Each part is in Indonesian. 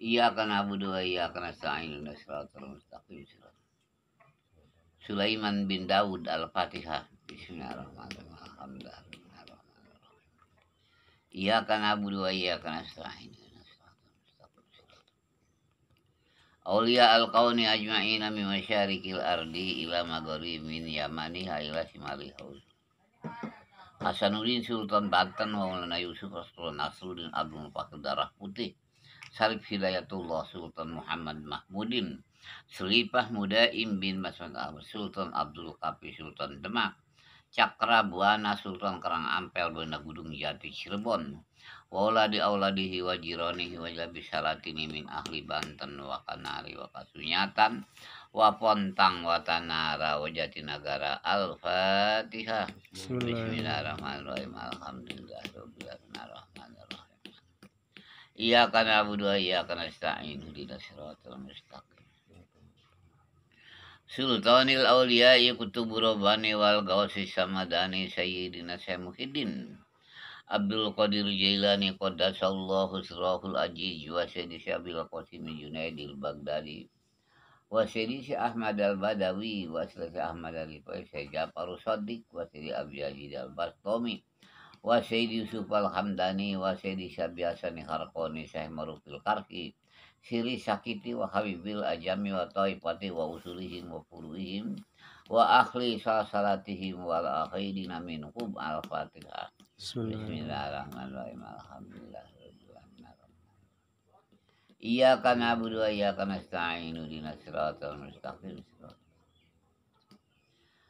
Iyyaka na'budu wa iyyaka nasta'in ihdinas siratal mustaqim Sulaiman bin Daud Al-Fatihah Bismillahirrahmanirrahim Alhamdulillah Iyyaka na'budu wa karena nasta'in Aulia al-kauni ajma'ina min masyarikil ardi ila magharibi min yamani ha'ila simali haus. Hasanuddin Sultan Banten Maulana Yusuf Rasulullah Nasruddin Abdul Fakir Darah Putih Salib Hidayatullah Sultan Muhammad Mahmudin Selipah Mudaim bin Masud Al Sultan Abdul Kapi Sultan Demak Cakra Buana Sultan Kerang Ampel Benda Gudung Jati Cirebon Wauladi auladihi wa jironihi wa jabi syaratini min ahli Banten Wakanari Wakasunyatan wa Kasunyatan wa Pontang wa Al-Fatihah Bismillahirrahmanirrahim Alhamdulillah Rabbil Alamin Iya karena Abu Dua, iya karena Sta'in di Siratul Mustaqim Sultanil Aulia Kutubu Rabbani Wal Gawasi Samadani Sayyidina Muhyiddin Abdul Qadir Jailani Qaddasallahu Sirahul Ajiz Wa Sayyidi Syabil Qasim Junaidil Baghdadi Wa Sayyidi Ahmad Al-Badawi Wa Sayyidi Ahmad Al-Faisai Jafaru Sadiq Wa Sayyidi Abjajid Al-Bastomi wa Sayyidi Yusuf Al-Hamdani wa Sayyidi Syabiasani Harkoni Syekh Marufil Karki Siri Sakiti wa Habibil Ajami wa Taifati wa Usulihim wa Furuhim wa akhli salatihim wa wal akhirina minhum al-fatihah Bismillahirrahmanirrahim Alhamdulillah Iyaka na'budu wa iyaka nasta'inu dinas siratal mustaqim siratal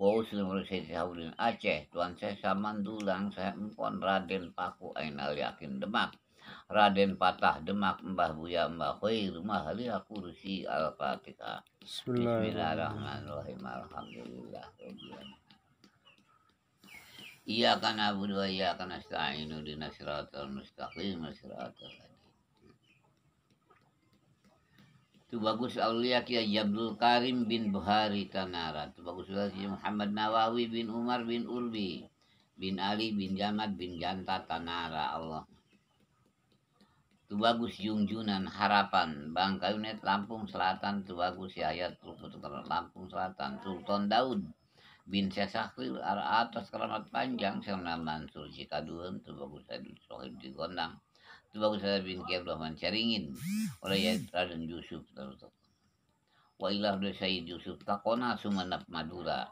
Wau seluruh Sayyid Haudin Aceh, Tuan saya Dulang, saya Empon Raden Paku Ainal Yakin Demak. Raden Patah Demak Mbah Buya Mbah Khoi Rumah Halia Aku Rusi Al-Fatihah Bismillahirrahmanirrahim Alhamdulillah Iya karena Abu Dua Iya karena Dinasiratul Mustaqim Nasiratul itu bagus Aulia Kiai Abdul Karim bin Buhari Tanara itu bagus Kiai Muhammad Nawawi bin Umar bin Ulbi. bin Ali bin Jamat bin Janta Tanara Allah itu bagus Jungjunan Harapan Bangka Lampung Selatan itu bagus Yahya Lampung Selatan Sultan Daud bin Sesakir arah atas keramat panjang Sena Mansur Cikaduan. itu bagus Adul Sohib di Gondang itu bagus ada bin Kiai Rahman caringin oleh Yai Raden Yusuf wa ilah dari Sayyid Yusuf takona sumanap madura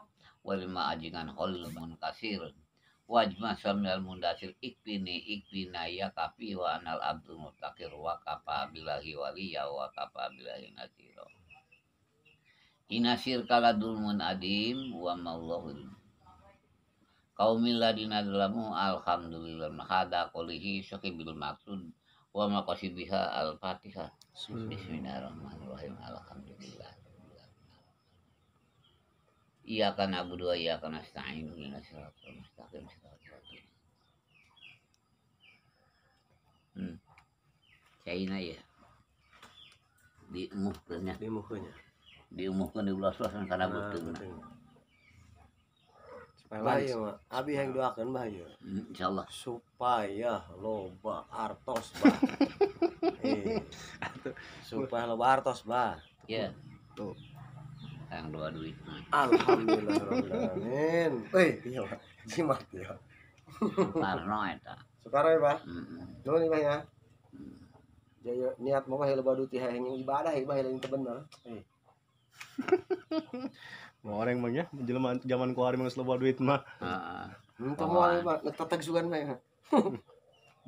lima ajingan holil munkasir wajma samyal mundasir ikpini ikpina ya kapi wa anal abdul mutakir wa kapa bilahi waliya wa kapa bilahi nasiro inasir kaladul munadim adim wa maulahul kaumil ladina zalamu alhamdulillah kolihi, qolihi bil maksud wa maqasi biha al fatiha bismillahirrahmanirrahim alhamdulillah Iyyaka na'budu wa iyyaka nasta'in ihdinas siratal mustaqim siratal Hmm. China ya. Diumuhkannya. Diumuhkannya. Diumuhkan di belas-belasan karena butuh. Nah, Bahaya, abi yang doakan bahaya. Hmm, Insya Allah. Supaya loba artos bah. Eh. Supaya loba artos bah. Iya. Yeah. Tuh. Yang doa duit. Alhamdulillahirobbilalamin. Eh, iya jimat ya. Soekarno eta. Soekarno ya, Pak. Heeh. Nuhun Pak ya. Jaya niat bahaya loba duit hayang ya. ibadah ibadah ya, ya, yang bener. Eh. mau orang mah ya jelema zaman ku hari mah loba duit mah heeh mun kamu mah tetek sugan ya. mah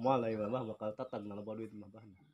malai mah ya, bakal tetek loba duit mah bah.